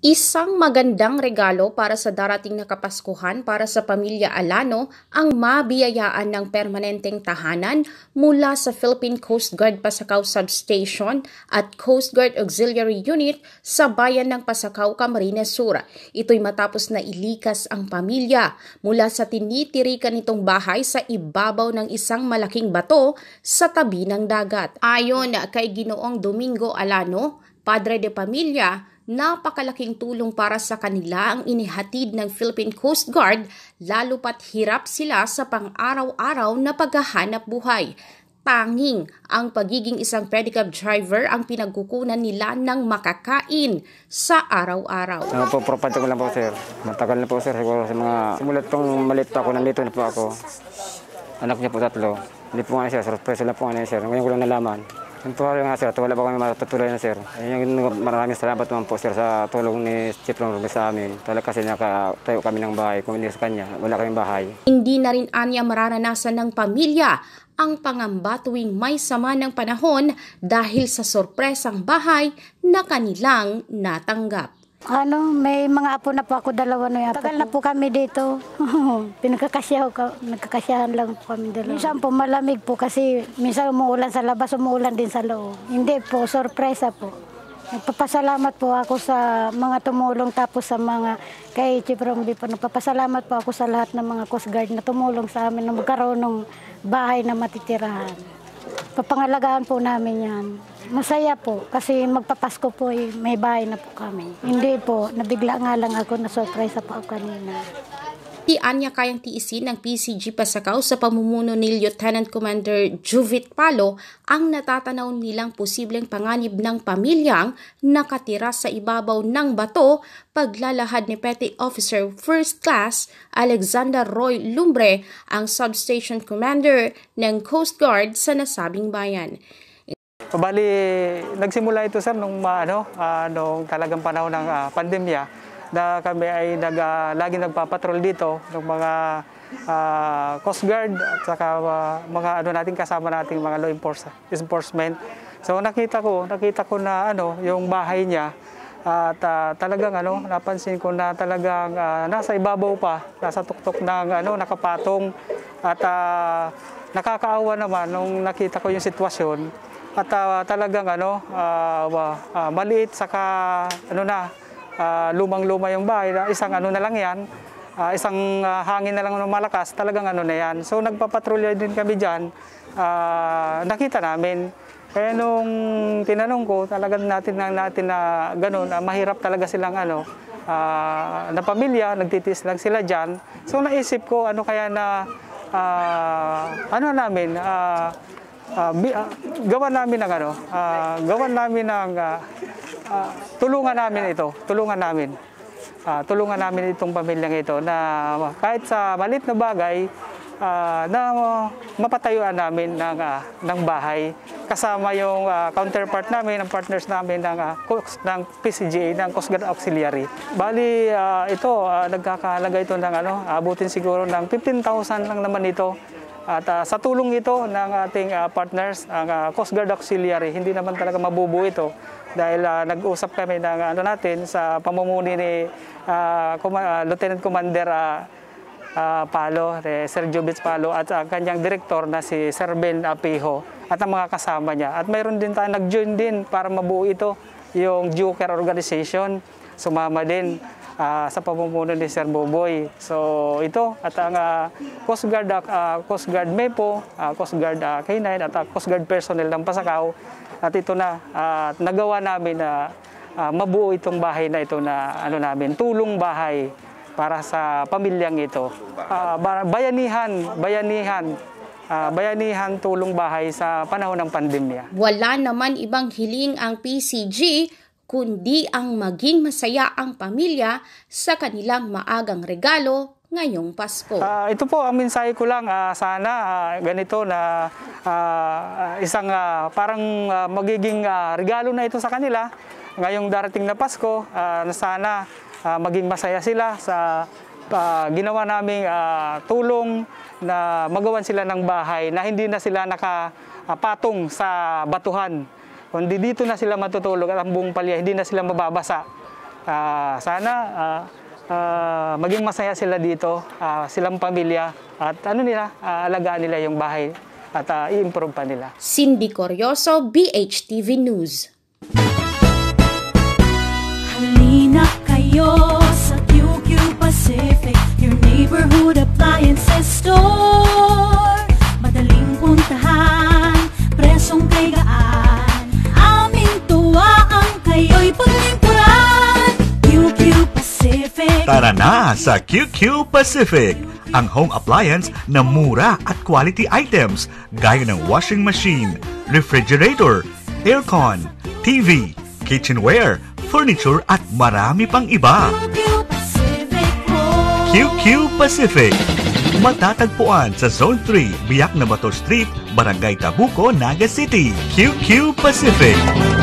Isang magandang regalo para sa darating na Kapaskuhan para sa pamilya Alano ang mabiyayaan ng permanenteng tahanan mula sa Philippine Coast Guard Pasakaw Substation at Coast Guard Auxiliary Unit sa bayan ng Pasakaw, Camarines Sur. Ito'y matapos na ilikas ang pamilya mula sa tinitirikan nitong bahay sa ibabaw ng isang malaking bato sa tabi ng dagat. Ayon kay Ginoong Domingo Alano, Padre de Pamilya, napakalaking tulong para sa kanila ang inihatid ng Philippine Coast Guard lalo pat hirap sila sa pang-araw-araw na paghahanap buhay. Tanging ang pagiging isang pedicab driver ang pinagkukunan nila ng makakain sa araw-araw. Ano ko lang po sir. Matagal na po sir. Siguro sa mga simulat pong malit ako, nandito na po ako. Anak niya po tatlo. Hindi po nga siya, surprise lang po nga sir. Ngayon ko lang nalaman. Yung po nga sir, wala pa kami matutuloy na sir. Yung maraming salamat naman po sir sa tulong ni Chief Rongrugas sa amin. Talaga kasi nakatayo kami ng bahay, kung sa kanya, wala kami bahay. Hindi na rin anya mararanasan ng pamilya ang pangamba tuwing may sama ng panahon dahil sa sorpresang bahay na kanilang natanggap. Ano, may mga apo na po ako, dalawa na yata. Tagal na po kami dito. Pinagkakasyaw, nagkakasyahan lang po kami dalawa. Minsan po malamig po kasi minsan umuulan sa labas, umuulan din sa loob. Hindi po, sorpresa po. Nagpapasalamat po ako sa mga tumulong tapos sa mga kay Chief Rombi po. Nagpapasalamat po ako sa lahat ng mga Coast Guard na tumulong sa amin na magkaroon ng bahay na matitirahan. Papangalagaan po namin yan. Masaya po kasi magpapasko po eh, may bahay na po kami. Hindi po, nabigla nga lang ako na surprise pa ako kanina. Di anya kayang tiisin ng PCG Pasakaw sa pamumuno ni Lieutenant Commander Juvit Palo ang natatanaw nilang posibleng panganib ng pamilyang nakatira sa ibabaw ng bato paglalahad ni Petty Officer First Class Alexander Roy Lumbre ang substation commander ng Coast Guard sa nasabing bayan. So, bali, nagsimula ito sir nung, ano, uh, nung talagang panahon ng uh, pandemya na kami ay nag, uh, lagi nagpapatrol dito ng mga uh, Coast Guard at saka uh, mga ano nating kasama nating mga law enforcement. So nakita ko, nakita ko na ano yung bahay niya at uh, talagang ano napansin ko na talagang uh, nasa ibabaw pa nasa tuktok ng ano nakapatong at uh, nakakaawa naman nung nakita ko yung sitwasyon at uh, talagang ano uh, uh, maliit saka ano na uh, lumang-luma yung bahay isang ano na lang yan uh, isang uh, hangin na lang ng malakas talagang ano na yan so nagpapatrolya din kami diyan uh, nakita namin kaya nung tinanong ko talagang natin na natin na ganun uh, mahirap talaga silang ano uh, na pamilya nagtitis lang sila diyan so naisip ko ano kaya na uh, ano namin uh, uh, uh, gawan namin ng ano, uh, gawan namin ng uh, uh, tulungan namin ito, tulungan namin. Uh, tulungan namin itong pamilyang ito na kahit sa malit na bagay uh, na uh, mapatayuan namin ng, uh, ng bahay kasama yung uh, counterpart namin, ng partners namin ng, uh, ng PCGA, ng Coast Guard Auxiliary. Bali, uh, ito, uh, nagkakahalaga ito ng ano, abutin siguro ng 15,000 lang naman ito at uh, sa tulong ito ng ating uh, partners, ang uh, Coast Guard Auxiliary, hindi naman talaga mabubuo ito dahil uh, nag-usap kami ng ano natin sa pamumuni ni uh, uh, Lieutenant Commander uh, uh, Palo, eh, Sir Jubits Palo at ang uh, kanyang direktor na si Sir Ben Apiho at ang mga kasama niya. At mayroon din tayo nag-join din para mabuo ito yung Joker organization sumama din uh, sa pamumuno ni Sir Boboy. So ito at ang uh, Coast Guard, uh, Coast Guard MEPO, uh, Coast Guard uh, K9 at uh, Coast Guard personnel ng Pasakaw at ito na uh, nagawa namin na uh, uh, mabuo itong bahay na ito na ano namin tulong bahay para sa pamilyang ito. Uh, bayanihan, bayanihan uh, bayanihan tulong bahay sa panahon ng pandemya. Wala naman ibang hiling ang PCG kundi ang maging masaya ang pamilya sa kanilang maagang regalo ngayong Pasko. Uh, ito po ang mensahe ko lang uh, sana uh, ganito na uh, isang uh, parang uh, magiging uh, regalo na ito sa kanila ngayong darating na Pasko uh, na sana uh, maging masaya sila sa uh, ginawa naming uh, tulong na magawan sila ng bahay na hindi na sila nakapatong uh, sa batuhan kundi dito na sila matutulog at ang buong palya, hindi na sila mababasa. Uh, sana uh, uh, maging masaya sila dito, uh, silang pamilya, at ano nila, uh, alagaan nila yung bahay at uh, i-improve pa nila. Cindy Corioso, BHTV News. Halina kayo sa QQ Pacific, your neighborhood appliances store. Tara na sa QQ Pacific, ang home appliance na mura at quality items gaya ng washing machine, refrigerator, aircon, TV, kitchenware, furniture at marami pang iba. QQ Pacific Matatagpuan sa Zone 3, Biak na Bato Street, Barangay Tabuco, Naga City. QQ Pacific.